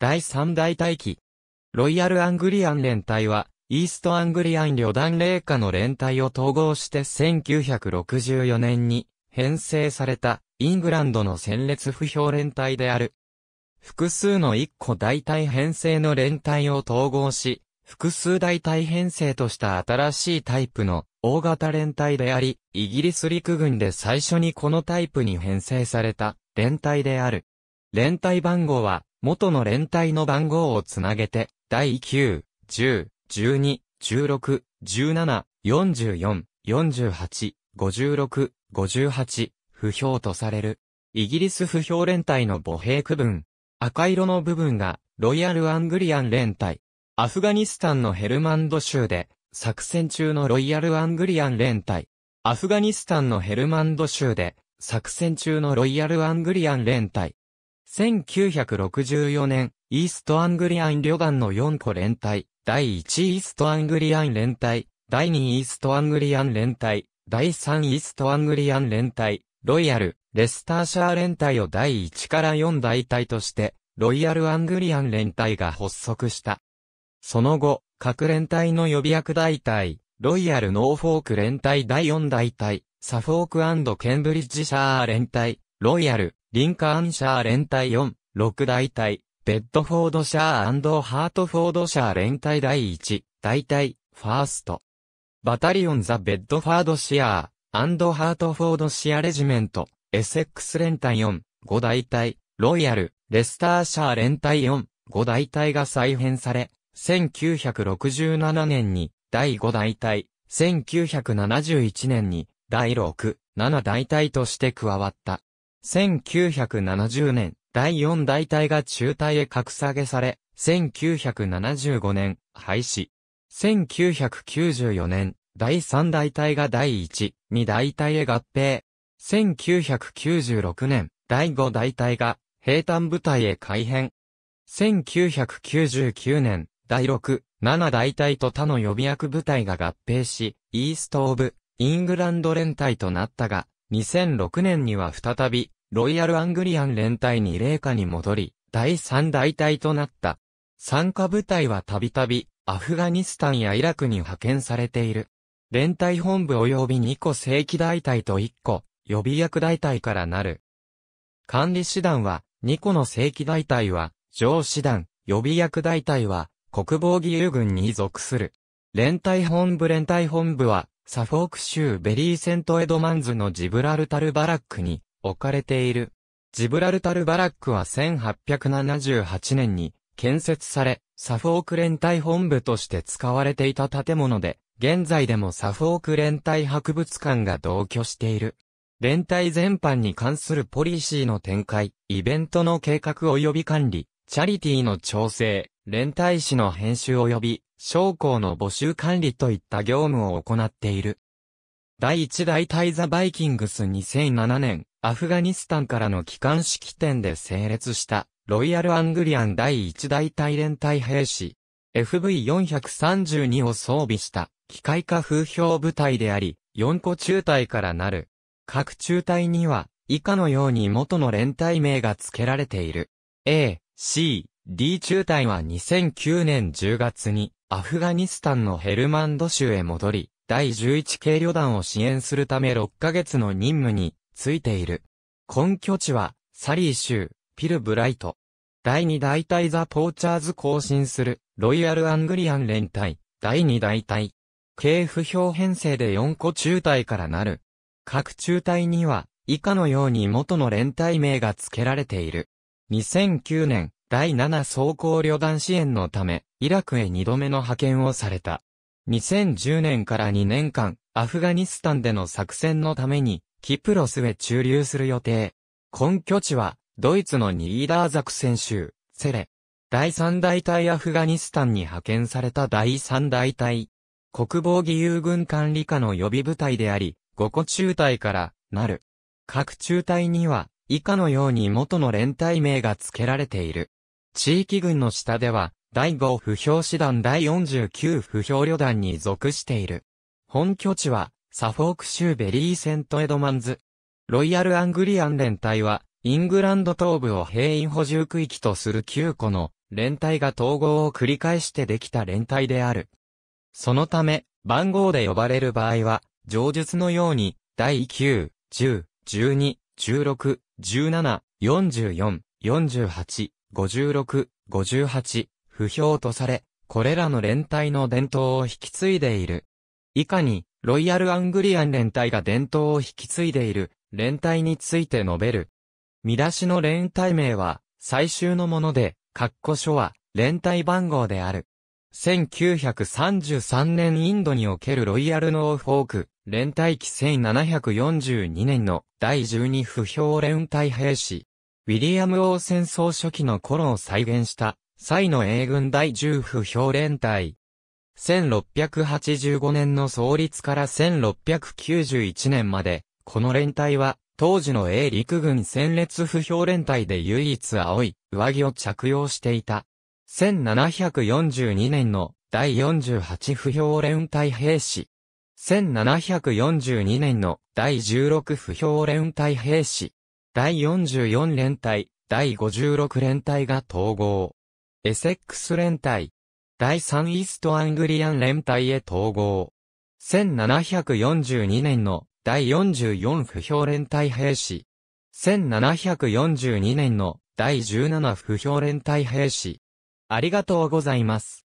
第三大隊機。ロイヤル・アングリアン連隊は、イースト・アングリアン旅団霊下の連隊を統合して1964年に編成されたイングランドの戦列不評連隊である。複数の一個大隊編成の連隊を統合し、複数大隊編成とした新しいタイプの大型連隊であり、イギリス陸軍で最初にこのタイプに編成された連隊である。連隊番号は元の連帯の番号をつなげて、第9、10、12、16、17、44、48、56、58、不評とされる。イギリス不評連隊の母兵区分。赤色の部分が、ロイヤル・アングリアン連隊。アフガニスタンのヘルマンド州で、作戦中のロイヤル・アングリアン連隊。アフガニスタンのヘルマンド州で、作戦中のロイヤル・アングリアン連隊。1964年、イーストアングリアン旅団の4個連隊、第1イーストアングリアン連隊、第2イーストアングリアン連隊、第3イーストアングリアン連隊、ロイヤル、レスターシャー連隊を第1から4大隊として、ロイヤルアングリアン連隊が発足した。その後、各連隊の予備役大隊、ロイヤルノーフォーク連隊第4大隊、サフォークケンブリッジシャー連隊、ロイヤル、リンカーンシャー連隊4、6大隊、ベッドフォードシャーハートフォードシャー連隊第1、大隊、ファースト。バタリオンザ・ベッドファードシアーハートフォードシアレジメント、エセックス連隊4、5大隊、ロイヤル、レスターシャー連隊4、5大隊が再編され、1967年に第5大隊、1971年に第6、7大隊として加わった。1970年、第4大隊が中隊へ格下げされ、1975年、廃止。1994年、第3大隊が第1、2大隊へ合併。1996年、第5大隊が、平坦部隊へ改編。1999年、第6、7大隊と他の予備役部隊が合併し、イースト・オブ・イングランド連隊となったが、2006年には再び、ロイヤル・アングリアン連隊に霊下に戻り、第三大隊となった。参加部隊はたびたび、アフガニスタンやイラクに派遣されている。連隊本部及び2個正規大隊と1個、予備役大隊からなる。管理師団は、2個の正規大隊は、上師団、予備役大隊は、国防義勇軍に属する。連隊本部連隊本部は、サフォーク州ベリーセントエドマンズのジブラルタルバラックに、置かれている。ジブラルタルバラックは1878年に建設され、サフォーク連隊本部として使われていた建物で、現在でもサフォーク連隊博物館が同居している。連隊全般に関するポリシーの展開、イベントの計画及び管理、チャリティの調整、連隊誌の編集及び、将校の募集管理といった業務を行っている。第1代タイザバイキングス2007年、アフガニスタンからの帰還式典で整列した、ロイヤル・アングリアン第1大隊連隊兵士、FV432 を装備した、機械化風評部隊であり、4個中隊からなる。各中隊には、以下のように元の連隊名が付けられている。A、C、D 中隊は2009年10月に、アフガニスタンのヘルマンド州へ戻り、第11軽旅団を支援するため6ヶ月の任務についている。根拠地は、サリー州、ピルブライト。第2大隊ザ・ポーチャーズ更新する、ロイヤル・アングリアン連隊、第2大隊。系譜表編成で4個中隊からなる。各中隊には、以下のように元の連隊名が付けられている。2009年、第7装甲旅団支援のため、イラクへ2度目の派遣をされた。2010年から2年間、アフガニスタンでの作戦のために、キプロスへ駐留する予定。根拠地は、ドイツのニーダーザク選手、セレ。第三大隊アフガニスタンに派遣された第三大隊。国防義勇軍管理下の予備部隊であり、5個中隊からなる。各中隊には、以下のように元の連隊名が付けられている。地域軍の下では、第5不評師団第49不評旅団に属している。本拠地は、サフォーク州ベリーセントエドマンズ。ロイヤルアングリアン連隊は、イングランド東部を兵員補充区域とする9個の連隊が統合を繰り返してできた連隊である。そのため、番号で呼ばれる場合は、上述のように、第9、10、12、16、17、44、48、56、58、不評とされ、これらの連隊の伝統を引き継いでいる。以下に、ロイヤル・アングリアン連隊が伝統を引き継いでいる連隊について述べる。見出しの連隊名は最終のもので、括弧書は連隊番号である。1933年インドにおけるロイヤル・ノーフォーク、連隊期1742年の第12不評連隊兵士。ウィリアム王戦争初期の頃を再現した、際の英軍第10不評連隊。1685年の創立から1691年まで、この連隊は、当時の A 陸軍戦列不評連隊で唯一青い上着を着用していた。1742年の第48不評連隊兵士。1742年の第16不評連隊兵士。第44連隊、第56連隊が統合。エセックス連隊、第3イーストアングリアン連隊へ統合。1742年の第44不評連隊兵士。1742年の第17不評連隊兵士。ありがとうございます。